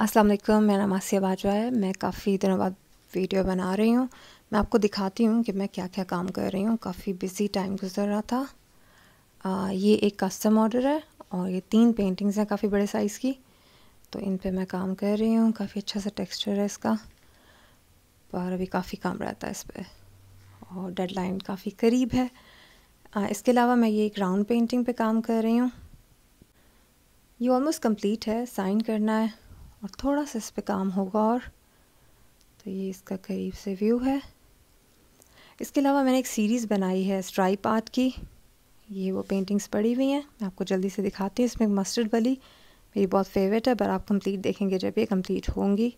अस्सलाम वालेकुम मेरा नाम आसिया बाजवा है मैं काफ़ी दिनों बाद वीडियो बना रही हूँ मैं आपको दिखाती हूँ कि मैं क्या क्या काम कर रही हूँ काफ़ी बिजी टाइम गुजर रहा था आ, ये एक कस्टम ऑर्डर है और ये तीन पेंटिंग्स हैं काफ़ी बड़े साइज़ की तो इन पे मैं काम कर रही हूँ काफ़ी अच्छा सा टेक्स्चर है इसका पर अभी काफ़ी काम रहता है इस पर और लाइन काफ़ी करीब है आ, इसके अलावा मैं ये एक राउंड पेंटिंग पे काम कर रही हूँ ये ऑलमोस्ट कंप्लीट है साइन करना है और थोड़ा सा इस पर काम होगा और तो ये इसका करीब से व्यू है इसके अलावा मैंने एक सीरीज़ बनाई है स्ट्राइप आर्ट की ये वो पेंटिंग्स पड़ी हुई हैं मैं आपको जल्दी से दिखाती हूँ इसमें मस्टर्ड बली मेरी बहुत फेवरेट है पर आप कंप्लीट देखेंगे जब ये कंप्लीट होंगी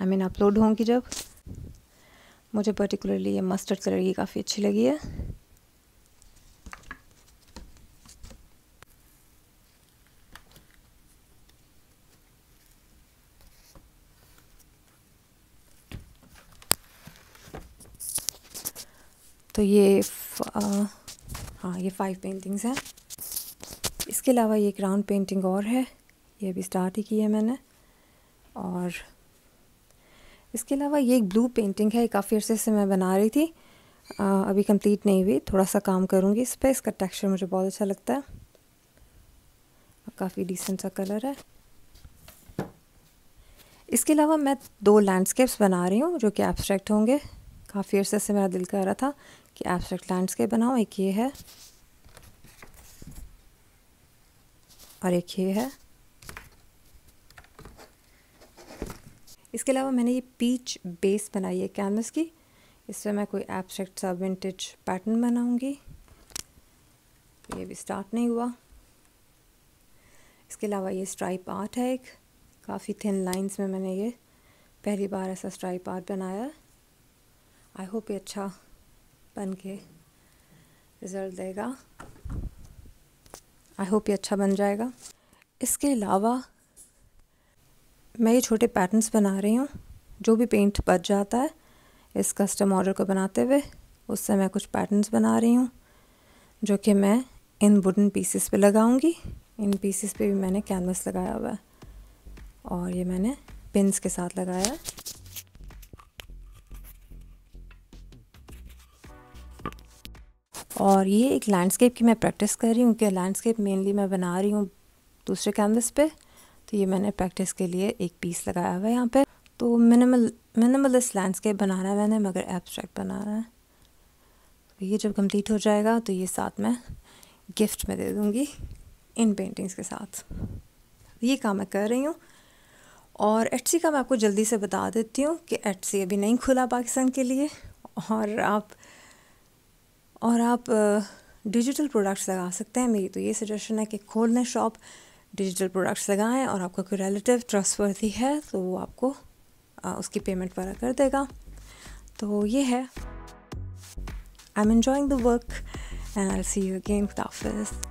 आई मीन अपलोड होंगी जब मुझे पर्टिकुलरली ये मस्टर्ड कलर की काफ़ी अच्छी लगी है तो ये हाँ ये फाइव पेंटिंग्स हैं इसके अलावा ये एक राउंड पेंटिंग और है ये अभी स्टार्ट ही की है मैंने और इसके अलावा ये एक ब्लू पेंटिंग है काफ़ी अर्से से मैं बना रही थी आ, अभी कंप्लीट नहीं हुई थोड़ा सा काम करूँगी इस पर इसका टेक्सचर मुझे बहुत अच्छा लगता है काफ़ी डिसेंट सा कलर है इसके अलावा मैं दो लैंडस्केप्स बना रही हूँ जो कि एब्स्ट्रैक्ट होंगे काफ़ी अर्से से मेरा दिल कर रहा था कि एब्स्ट्रैक्ट लैंडस्केप बनाओ एक ये है और एक ये है इसके अलावा मैंने ये पीच बेस बनाई है कैनवस की इस पर मैं कोई एब्स्ट्रैक्ट सा विंटेज पैटर्न बनाऊंगी ये भी स्टार्ट नहीं हुआ इसके अलावा ये स्ट्राइप आर्ट है एक काफ़ी थिन लाइंस में मैंने ये पहली बार ऐसा स्ट्राइप आर्ट बनाया आई होप ये अच्छा बन के रिज़ल्ट देगा आई होप ये अच्छा बन जाएगा इसके अलावा मैं ये छोटे पैटर्न्स बना रही हूँ जो भी पेंट बच जाता है इस कस्टम ऑर्डर को बनाते हुए उससे मैं कुछ पैटर्न्स बना रही हूँ जो कि मैं इन वुडन पीसेस पे लगाऊंगी इन पीसेस पे भी मैंने कैनवस लगाया हुआ है और ये मैंने पिंस के साथ लगाया है और ये एक लैंडस्केप की मैं प्रैक्टिस कर रही हूँ कि लैंडस्केप मेनली मैं बना रही हूँ दूसरे कैनवस पे तो ये मैंने प्रैक्टिस के लिए एक पीस लगाया हुआ है यहाँ पे तो मिनिमल मिनिमलिस्ट लैंडस्केप बनाना है मैंने मगर एब्स्ट्रैक्ट बनाना है तो ये जब कंप्लीट हो जाएगा तो ये साथ में गिफ्ट में दे दूँगी इन पेंटिंग्स के साथ ये काम मैं कर रही हूँ और एट्सी का मैं आपको जल्दी से बता देती हूँ कि एट्सी अभी नहीं खुला पाकिस्तान के लिए और आप और आप डिजिटल प्रोडक्ट्स लगा सकते हैं मेरी तो ये सजेशन है कि खोल लें शॉप डिजिटल प्रोडक्ट्स लगाएं और आपका कोई रिलेटिव ट्रस्टवर्थी है तो वो आपको आ, उसकी पेमेंट पर कर देगा तो ये है I am enjoying the work and I see you again office